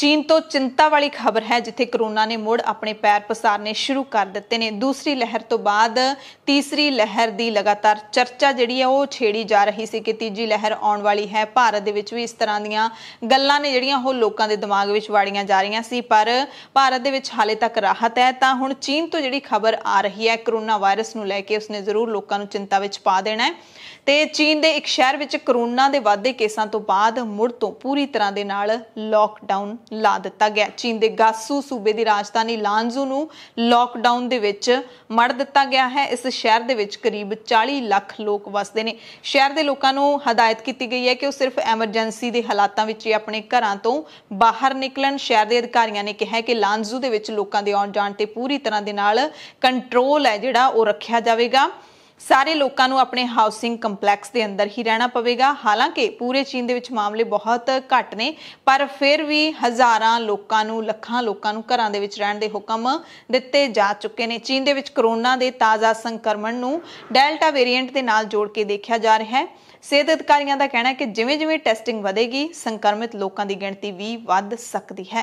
ਚੀਨ ਤੋਂ ਚਿੰਤਾ ਵਾਲੀ ਖਬਰ ਹੈ ਜਿੱਥੇ ਕਰੋਨਾ ਨੇ ਮੁੜ ਆਪਣੇ ਪੈਰ ਪਸਾਰਨੇ ਸ਼ੁਰੂ ਕਰ ਦਿੱਤੇ ਨੇ ਦੂਸਰੀ ਲਹਿਰ ਤੋਂ ਬਾਅਦ ਤੀਸਰੀ ਲਹਿਰ ਦੀ ਲਗਾਤਾਰ ਚਰਚਾ ਜਿਹੜੀ ਹੈ ਉਹ ਛੇੜੀ ਜਾ ਰਹੀ ਸੀ ਕਿ ਤੀਜੀ ਲਹਿਰ ਆਉਣ ਵਾਲੀ ਹੈ ਭਾਰਤ ਦੇ ਵਿੱਚ ਵੀ ਇਸ ਤਰ੍ਹਾਂ ਦੀਆਂ ਗੱਲਾਂ ਨੇ ਜਿਹੜੀਆਂ ਉਹ ਲੋਕਾਂ ਦੇ ਦਿਮਾਗ ਵਿੱਚ ਵਾੜੀਆਂ ਜਾ ਰਹੀਆਂ ਸੀ ਪਰ ਭਾਰਤ ਦੇ ਵਿੱਚ ਹਾਲੇ ਤੱਕ ਰਾਹਤ ਹੈ ਤਾਂ ਹੁਣ ਚੀਨ ਤੋਂ ਜਿਹੜੀ ਖਬਰ ਆ ਰਹੀ ਹੈ ਕਰੋਨਾ ਵਾਇਰਸ ਨੂੰ ਲੈ ਕੇ ਉਸਨੇ ਜ਼ਰੂਰ ਲੋਕਾਂ ਨੂੰ ਚਿੰਤਾ ਵਿੱਚ ਪਾ ਦੇਣਾ ਹੈ ਤੇ ਚੀਨ ਦੇ ਇੱਕ ਸ਼ਹਿਰ ਵਿੱਚ ਕਰੋਨਾ ਦੇ ਵਾਧੇ ਕੇਸਾਂ ਤੋਂ ਬਾਅਦ ਮੁੜ ਤੋਂ ਪੂਰੀ ਤਰ੍ਹਾਂ ਦੇ ਨਾਲ ਲੋਕਡਾਊਨ ਲਾ ਦਿੱਤਾ ਗਿਆ ਚੀਨ ਦੇ ਗਾਸੂ ਸੂਬੇ ਦੀ ਰਾਜਧਾਨੀ ਲਾਂਜ਼ੂ ਨੂੰ ਲਾਕਡਾਊਨ ਦੇ ਵਿੱਚ ਮੜ ਦਿੱਤਾ ਗਿਆ ਹੈ ਇਸ ਸ਼ਹਿਰ ਦੇ ਵਿੱਚ ਕਰੀਬ 40 ਲੱਖ ਲੋਕ ਵਸਦੇ ਨੇ ਸ਼ਹਿਰ ਦੇ ਲੋਕਾਂ ਨੂੰ ਹਦਾਇਤ ਕੀਤੀ ਗਈ ਹੈ ਕਿ ਉਹ ਸਿਰਫ ਐਮਰਜੈਂਸੀ ਦੇ ਹਾਲਾਤਾਂ ਵਿੱਚ ਹੀ ਆਪਣੇ ਘਰਾਂ ਤੋਂ ਬਾਹਰ ਨਿਕਲਣ ਸ਼ਹਿਰ ਦੇ ਅਧਿਕਾਰੀਆਂ ਨੇ ਕਿਹਾ ਕਿ ਲਾਂਜ਼ੂ ਦੇ ਵਿੱਚ ਲੋਕਾਂ ਦੇ ਆਉਣ ਜਾਣ ਤੇ ਪੂਰੀ ਤਰ੍ਹਾਂ ਦੇ ਨਾਲ ਕੰਟਰੋਲ ਹੈ ਜਿਹੜਾ ਉਹ ਰੱਖਿਆ ਜਾਵੇਗਾ ਸਾਰੇ ਲੋਕਾਂ ਨੂੰ ਆਪਣੇ ਹਾਊਸਿੰਗ ਕੰਪਲੈਕਸ ਦੇ ਅੰਦਰ ਹੀ ਰਹਿਣਾ ਪਵੇਗਾ ਹਾਲਾਂਕਿ ਪੂਰੇ ਚੀਨ ਦੇ ਵਿੱਚ ਮਾਮਲੇ ਬਹੁਤ ਘੱਟ ਨੇ ਪਰ ਫਿਰ ਵੀ ਹਜ਼ਾਰਾਂ ਲੋਕਾਂ ਨੂੰ ਲੱਖਾਂ ਲੋਕਾਂ ਨੂੰ ਘਰਾਂ ਦੇ ਵਿੱਚ ਰਹਿਣ ਦੇ ਹੁਕਮ ਦਿੱਤੇ ਜਾ ਚੁੱਕੇ ਨੇ ਚੀਨ ਦੇ ਵਿੱਚ ਕਰੋਨਾ ਦੇ ਤਾਜ਼ਾ ਸੰਕਰਮਣ ਨੂੰ ਡੈਲਟਾ ਵੇਰੀਐਂਟ ਦੇ ਨਾਲ ਜੋੜ ਕੇ ਦੇਖਿਆ ਜਾ ਰਿਹਾ ਹੈ ਸਿਹਤ ਅਧਿਕਾਰੀਆਂ ਦਾ ਕਹਿਣਾ ਹੈ ਕਿ ਜਿਵੇਂ-ਜਿਵੇਂ ਟੈਸਟਿੰਗ ਵਧੇਗੀ ਸੰਕਰਮਿਤ ਲੋਕਾਂ ਦੀ ਗਿਣਤੀ ਵੀ ਵੱਧ ਸਕਦੀ ਹੈ